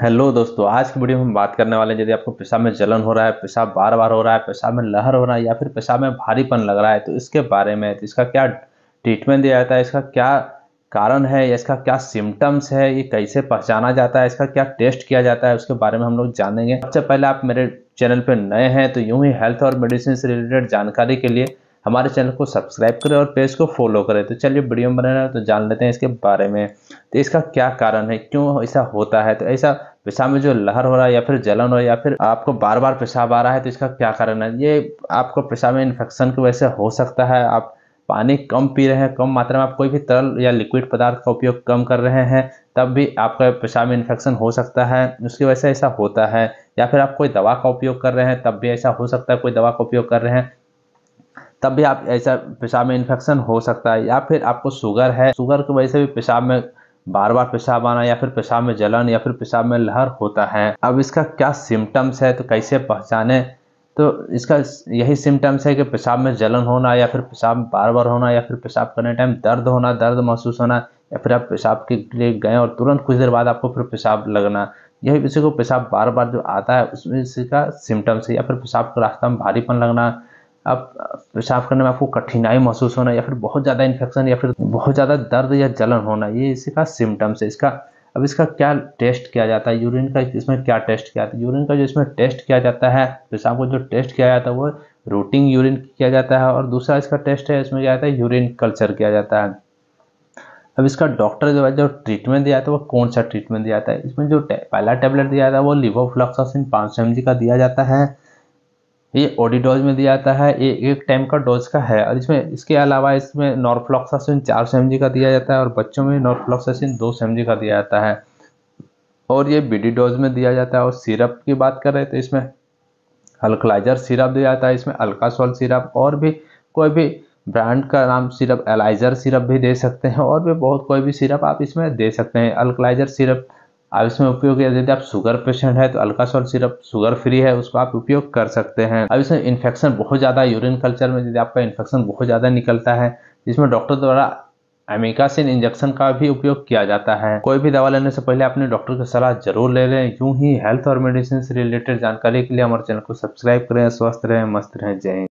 hello दोस्तों आज की वीडियो में हम बात करने वाले हैं यदि आपको पेशाब में जलन हो रहा है पेशाब बार बार हो रहा है पेशाब में लहर हो रहा है या फिर पेशाब में भारीपन लग रहा है तो इसके बारे में तो इसका क्या ट्रीटमेंट दिया जाता है इसका क्या कारण है या इसका क्या सिम्टम्स है ये कैसे पहचाना जाता है इसका क्या टेस्ट किया जाता है उसके बारे में हम लोग जानेंगे सबसे पहले आप मेरे चैनल पर नए हैं तो यूँ ही हेल्थ और मेडिसिन से रिलेटेड जानकारी के लिए हमारे चैनल को सब्सक्राइब करें और पेज को फॉलो करें तो चलिए वीडियो में बने तो जान लेते हैं इसके बारे में तो इसका क्या कारण है क्यों ऐसा होता है तो ऐसा पेशाब में जो लहर हो रहा है या फिर जलन हो या फिर आपको बार बार पेशाब आ रहा है तो इसका क्या कारण है ये आपको पेशाब में इन्फेक्शन की वजह से हो सकता है आप पानी कम पी रहे हैं कम मात्रा में आप कोई भी तरल या लिक्विड पदार्थ का उपयोग कम कर रहे हैं तब भी आपका पेशाब में इन्फेक्शन हो सकता है उसकी वजह से ऐसा होता है या फिर आप कोई दवा का उपयोग कर रहे हैं तब भी ऐसा हो सकता है कोई दवा का उपयोग कर रहे हैं तब भी आप ऐसा पेशाब में इन्फेक्शन हो सकता है या फिर आपको शुगर है शुगर की वजह से भी पेशाब में बार बार पेशाब आना या फिर पेशाब में जलन या फिर पेशाब में लहर होता है अब इसका क्या सिम्टम्स है तो कैसे पहचाने तो इसका यही सिम्टम्स है कि पेशाब में जलन होना या फिर पेशाब बार बार होना या फिर पेशाब करने टाइम दर्द होना दर्द महसूस होना या फिर आप पेशाब के लिए गए और तुरंत कुछ देर बाद आपको फिर पेशाब लगना यही किसी को पेशाब बार बार जो आता है उसमें इसका सिम्टम्स है या फिर पेशाब का रास्ता में भारीपन लगना आप पेशाब करने में आपको कठिनाई महसूस होना या फिर बहुत ज़्यादा इन्फेक्शन या फिर बहुत ज़्यादा दर्द या जलन होना ये इसका सिम्टम्स है इसका अब इसका क्या टेस्ट किया जाता है यूरिन का इसमें क्या टेस्ट किया जाता है यूरिन का जो इसमें टेस्ट किया जाता है पेशाब तो को जो टेस्ट किया जाता है वो रूटिंग यूरिन किया जाता है और दूसरा इसका टेस्ट है इसमें क्या जाता है यूरिन कल्चर किया जाता है अब इसका डॉक्टर जो है जो ट्रीटमेंट दिया जाता है वो कौन सा ट्रीटमेंट दिया जाता है इसमें जो पहला टेबलेट दिया जाता है वो लिवोफ्लॉक्सासिन पाँच सौ एम का दिया जाता है ये ओडी डोज में दिया जाता है ये एक टाइम का डोज का है और इसमें इसके अलावा इसमें नॉर्फ्लॉक्सासिन चार सौ का दिया जाता है और बच्चों में नॉर्फ्लॉक्सासिन दो सौ का दिया जाता है और ये बीडी डोज में दिया जाता है और सिरप की बात करें तो इसमें अल्कलाइजर सिरप दिया जाता है इसमें अल्कासोल सिरप और भी कोई भी ब्रांड का नाम सिरप एलाइजर सिरप भी दे सकते हैं और भी बहुत कोई भी सिरप आप इसमें दे सकते हैं अल्कलाइजर सिरप आप इसमें उपयोग यदि आप शुगर पेशेंट है तो अल्कासॉल सिरप शुगर फ्री है उसको आप उपयोग कर सकते हैं अब इसमें इन्फेक्शन बहुत ज़्यादा यूरिन कल्चर में यदि आपका इन्फेक्शन बहुत ज़्यादा निकलता है इसमें डॉक्टर द्वारा एमिकासिन इंजेक्शन का भी उपयोग किया जाता है कोई भी दवा लेने से पहले अपने डॉक्टर की सलाह जरूर ले लें यूं ही हेल्थ और मेडिसिन से रिलेटेड जानकारी के लिए हमारे चैनल को सब्सक्राइब करें स्वस्थ रहें मस्त रहें जय हिंद